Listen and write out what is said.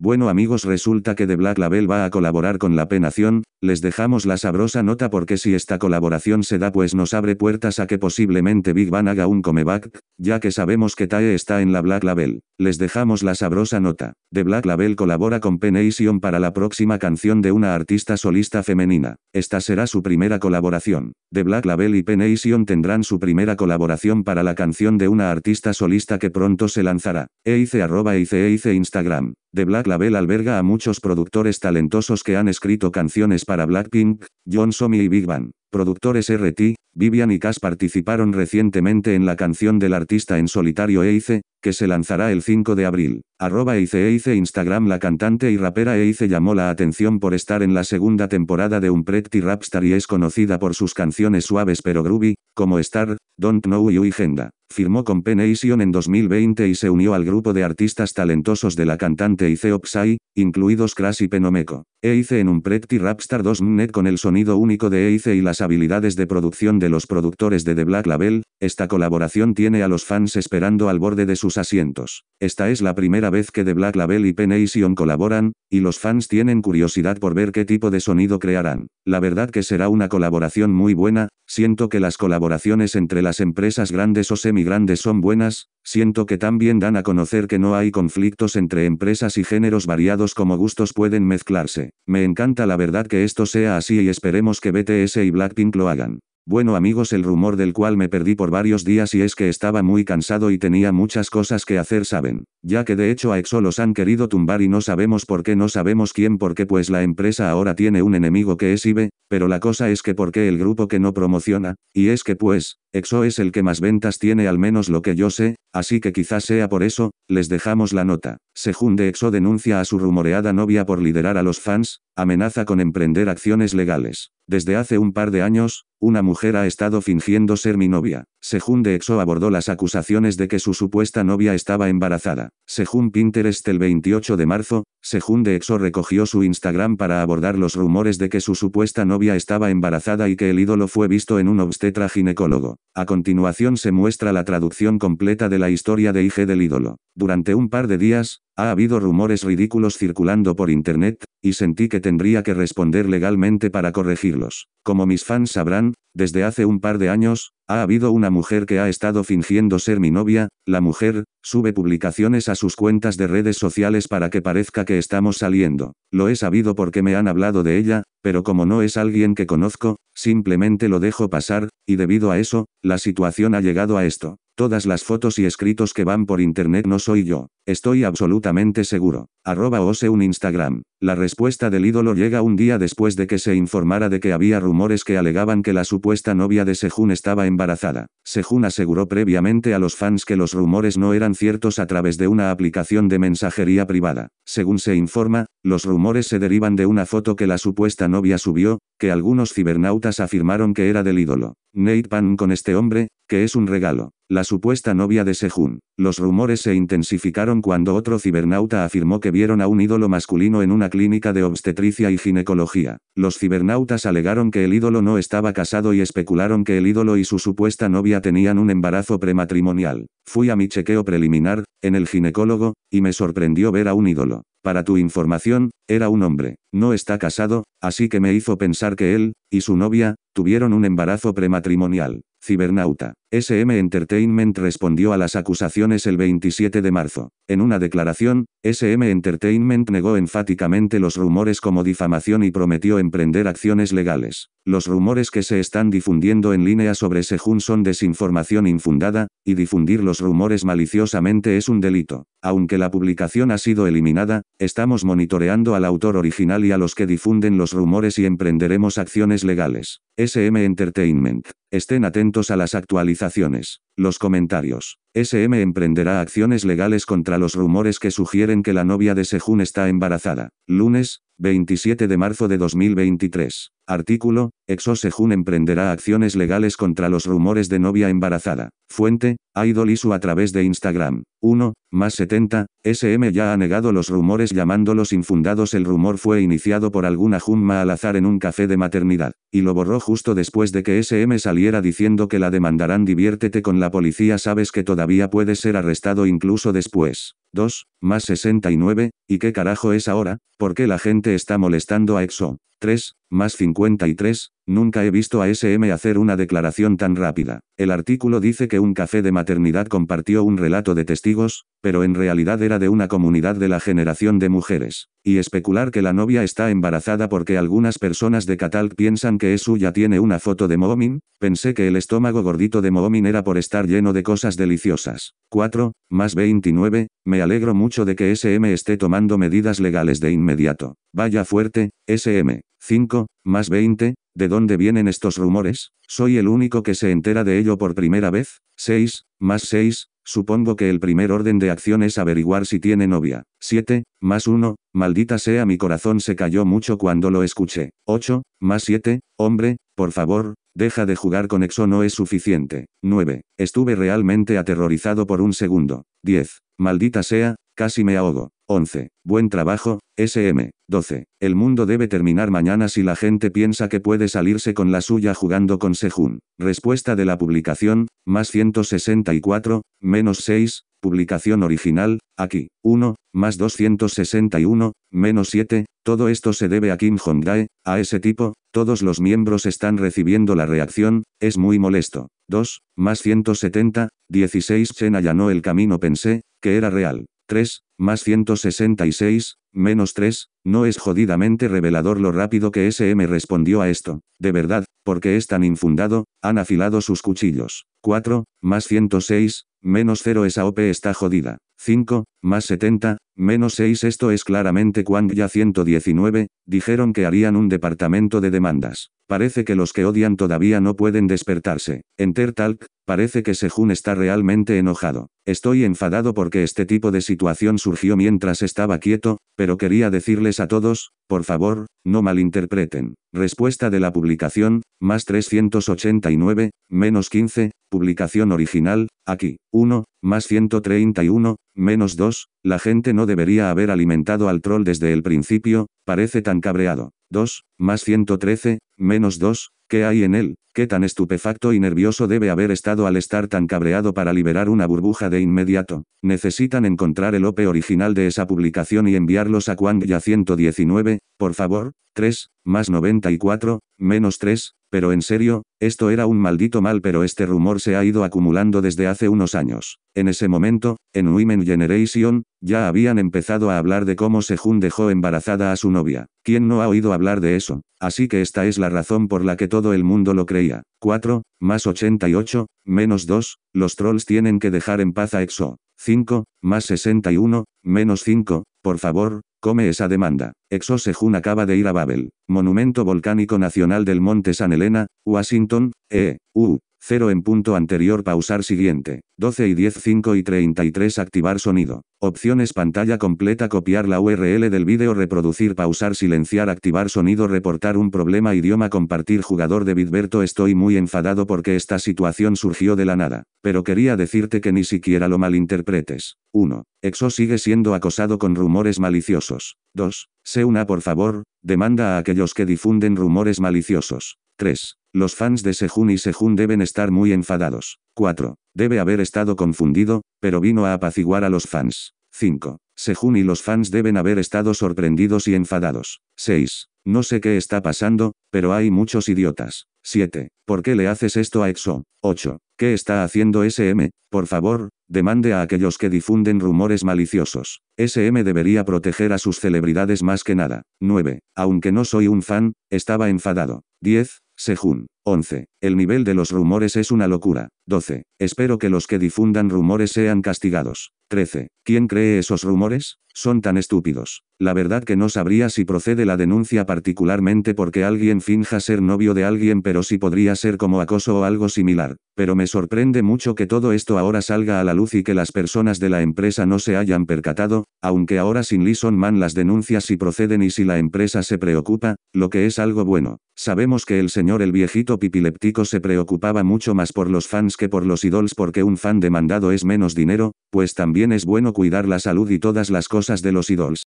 Bueno amigos resulta que The Black Label va a colaborar con La Penación, les dejamos la sabrosa nota porque si esta colaboración se da pues nos abre puertas a que posiblemente Big Bang haga un comeback, ya que sabemos que Tae está en la Black Label, les dejamos la sabrosa nota. The Black Label colabora con Penation para la próxima canción de una artista solista femenina, esta será su primera colaboración. The Black Label y Penation tendrán su primera colaboración para la canción de una artista solista que pronto se lanzará. Eice arroba eice eice Instagram. The Black Label alberga a muchos productores talentosos que han escrito canciones para Blackpink, John Somi y Big Bang. Productores RT, Vivian y Cass participaron recientemente en la canción del artista en solitario Eice, que se lanzará el 5 de abril. Arroba Eice Eice Instagram La cantante y rapera Eice llamó la atención por estar en la segunda temporada de un Pretty Rapstar y es conocida por sus canciones suaves pero groovy, como Star, Don't Know You y Genda. Firmó con Penation en 2020 y se unió al grupo de artistas talentosos de la cantante Eice Opsai, incluidos Crash y Penomeco. Eice en un Pretty Rapstar 2 net con el sonido único de Eice y las habilidades de producción de los productores de The Black Label, esta colaboración tiene a los fans esperando al borde de sus asientos. Esta es la primera vez que The Black Label y Penation colaboran, y los fans tienen curiosidad por ver qué tipo de sonido crearán. La verdad que será una colaboración muy buena, siento que las colaboraciones entre las empresas grandes o semi grandes son buenas, siento que también dan a conocer que no hay conflictos entre empresas y géneros variados como gustos pueden mezclarse. Me encanta la verdad que esto sea así y esperemos que BTS y Blackpink lo hagan. Bueno amigos el rumor del cual me perdí por varios días y es que estaba muy cansado y tenía muchas cosas que hacer saben, ya que de hecho a EXO los han querido tumbar y no sabemos por qué no sabemos quién por qué pues la empresa ahora tiene un enemigo que es IBE, pero la cosa es que por qué el grupo que no promociona, y es que pues, EXO es el que más ventas tiene al menos lo que yo sé, así que quizás sea por eso, les dejamos la nota. Sejun de EXO denuncia a su rumoreada novia por liderar a los fans, amenaza con emprender acciones legales. Desde hace un par de años, una mujer ha estado fingiendo ser mi novia. Según de EXO abordó las acusaciones de que su supuesta novia estaba embarazada. Según Pinterest el 28 de marzo, Sejun de EXO recogió su Instagram para abordar los rumores de que su supuesta novia estaba embarazada y que el ídolo fue visto en un obstetra ginecólogo. A continuación se muestra la traducción completa de la historia de IG del ídolo. Durante un par de días, ha habido rumores ridículos circulando por internet, y sentí que tendría que responder legalmente para corregirlos. Como mis fans sabrán, desde hace un par de años, ha habido una mujer que ha estado fingiendo ser mi novia, la mujer, sube publicaciones a sus cuentas de redes sociales para que parezca que estamos saliendo. Lo he sabido porque me han hablado de ella, pero como no es alguien que conozco, simplemente lo dejo pasar, y debido a eso, la situación ha llegado a esto. Todas las fotos y escritos que van por internet no soy yo, estoy absolutamente seguro. Arroba Ose un Instagram. La respuesta del ídolo llega un día después de que se informara de que había rumores que alegaban que la supuesta novia de Sehun estaba embarazada. Sehun aseguró previamente a los fans que los rumores no eran ciertos a través de una aplicación de mensajería privada. Según se informa, los rumores se derivan de una foto que la supuesta novia subió, que algunos cibernautas afirmaron que era del ídolo. Nate Pan con este hombre, que es un regalo. La supuesta novia de Sehun. Los rumores se intensificaron cuando otro cibernauta afirmó que vieron a un ídolo masculino en una clínica de obstetricia y ginecología. Los cibernautas alegaron que el ídolo no estaba casado y especularon que el ídolo y su supuesta novia tenían un embarazo prematrimonial. Fui a mi chequeo preliminar, en el ginecólogo, y me sorprendió ver a un ídolo. Para tu información, era un hombre. No está casado, así que me hizo pensar que él, y su novia, tuvieron un embarazo prematrimonial. Cibernauta. SM Entertainment respondió a las acusaciones el 27 de marzo. En una declaración, SM Entertainment negó enfáticamente los rumores como difamación y prometió emprender acciones legales. Los rumores que se están difundiendo en línea sobre Sejun son desinformación infundada, y difundir los rumores maliciosamente es un delito. Aunque la publicación ha sido eliminada, estamos monitoreando al autor original y a los que difunden los rumores y emprenderemos acciones legales. SM Entertainment. Estén atentos a las actualizaciones Acciones. Los comentarios. SM emprenderá acciones legales contra los rumores que sugieren que la novia de Sejun está embarazada. Lunes, 27 de marzo de 2023. Artículo, Exo Sehun emprenderá acciones legales contra los rumores de novia embarazada. Fuente, Idol Isu a través de Instagram. 1, más 70, SM ya ha negado los rumores llamándolos infundados. El rumor fue iniciado por alguna Junma al azar en un café de maternidad, y lo borró justo después de que SM saliera diciendo que la demandarán. Diviértete con la policía, sabes que todavía puedes ser arrestado incluso después. 2, más 69, ¿y qué carajo es ahora? ¿Por qué la gente está molestando a EXO? 3, más 53, Nunca he visto a SM hacer una declaración tan rápida. El artículo dice que un café de maternidad compartió un relato de testigos, pero en realidad era de una comunidad de la generación de mujeres. Y especular que la novia está embarazada porque algunas personas de Catal piensan que es suya tiene una foto de Moomin, pensé que el estómago gordito de Moomin era por estar lleno de cosas deliciosas. 4, más 29, me alegro mucho de que SM esté tomando medidas legales de inmediato. Vaya fuerte, SM. 5, más 20, ¿De dónde vienen estos rumores? Soy el único que se entera de ello por primera vez. 6, más 6, supongo que el primer orden de acción es averiguar si tiene novia. 7, más 1, maldita sea mi corazón se cayó mucho cuando lo escuché. 8, más 7, hombre, por favor, deja de jugar con Exo no es suficiente. 9, estuve realmente aterrorizado por un segundo. 10, maldita sea, casi me ahogo. 11. Buen trabajo, SM. 12. El mundo debe terminar mañana si la gente piensa que puede salirse con la suya jugando con Sejun. Respuesta de la publicación, más 164, menos 6, publicación original, aquí, 1, más 261, menos 7, todo esto se debe a Kim jong a ese tipo, todos los miembros están recibiendo la reacción, es muy molesto. 2, más 170, 16 Chen allanó el camino pensé, que era real. 3, más 166, menos 3, no es jodidamente revelador lo rápido que SM respondió a esto. De verdad, porque es tan infundado, han afilado sus cuchillos. 4, más 106, menos 0 esa OP está jodida. 5, más 70, menos 6 esto es claramente Kwang ya 119, dijeron que harían un departamento de demandas. Parece que los que odian todavía no pueden despertarse. En Talk, parece que Sejun está realmente enojado. Estoy enfadado porque este tipo de situación surgió mientras estaba quieto, pero quería decirles a todos, por favor, no malinterpreten. Respuesta de la publicación, más 389, menos 15, publicación original, aquí, 1, más 131, Menos 2, la gente no debería haber alimentado al troll desde el principio, parece tan cabreado. 2, más 113, menos 2, ¿qué hay en él? ¿Qué tan estupefacto y nervioso debe haber estado al estar tan cabreado para liberar una burbuja de inmediato? Necesitan encontrar el OPE original de esa publicación y enviarlos a y ya 119, por favor, 3, más 94, menos 3, pero en serio, esto era un maldito mal pero este rumor se ha ido acumulando desde hace unos años. En ese momento, en Women Generation, ya habían empezado a hablar de cómo Sejun dejó embarazada a su novia. ¿Quién no ha oído hablar de eso? Así que esta es la razón por la que todo el mundo lo creía. 4, más 88, menos 2, los trolls tienen que dejar en paz a EXO. 5, más 61, menos 5, por favor, come esa demanda. Exo Sejun acaba de ir a Babel, Monumento Volcánico Nacional del Monte San Helena, Washington, e, u, 0 en punto anterior pausar siguiente, 12 y 10 5 y 33 activar sonido, opciones pantalla completa copiar la URL del vídeo reproducir pausar silenciar activar sonido reportar un problema idioma compartir jugador de Bitberto estoy muy enfadado porque esta situación surgió de la nada, pero quería decirte que ni siquiera lo malinterpretes. 1. Exo sigue siendo acosado con rumores maliciosos. 2. Se una por favor, demanda a aquellos que difunden rumores maliciosos. 3. Los fans de Sejun y Sejun deben estar muy enfadados. 4. Debe haber estado confundido, pero vino a apaciguar a los fans. 5. Sejun y los fans deben haber estado sorprendidos y enfadados. 6. No sé qué está pasando, pero hay muchos idiotas. 7. ¿Por qué le haces esto a EXO? 8. ¿Qué está haciendo SM? Por favor, demande a aquellos que difunden rumores maliciosos. SM debería proteger a sus celebridades más que nada. 9. Aunque no soy un fan, estaba enfadado. 10. Sejun. 11. El nivel de los rumores es una locura. 12. Espero que los que difundan rumores sean castigados. 13. ¿Quién cree esos rumores? Son tan estúpidos. La verdad que no sabría si procede la denuncia particularmente porque alguien finja ser novio de alguien pero sí podría ser como acoso o algo similar. Pero me sorprende mucho que todo esto ahora salga a la luz y que las personas de la empresa no se hayan percatado, aunque ahora sin Lison Man las denuncias si proceden y si la empresa se preocupa, lo que es algo bueno. Sabemos que el señor el viejito Pipileptico se preocupaba mucho más por los fans que por los idols porque un fan demandado es menos dinero, pues también es bueno cuidar la salud y todas las cosas de los idols.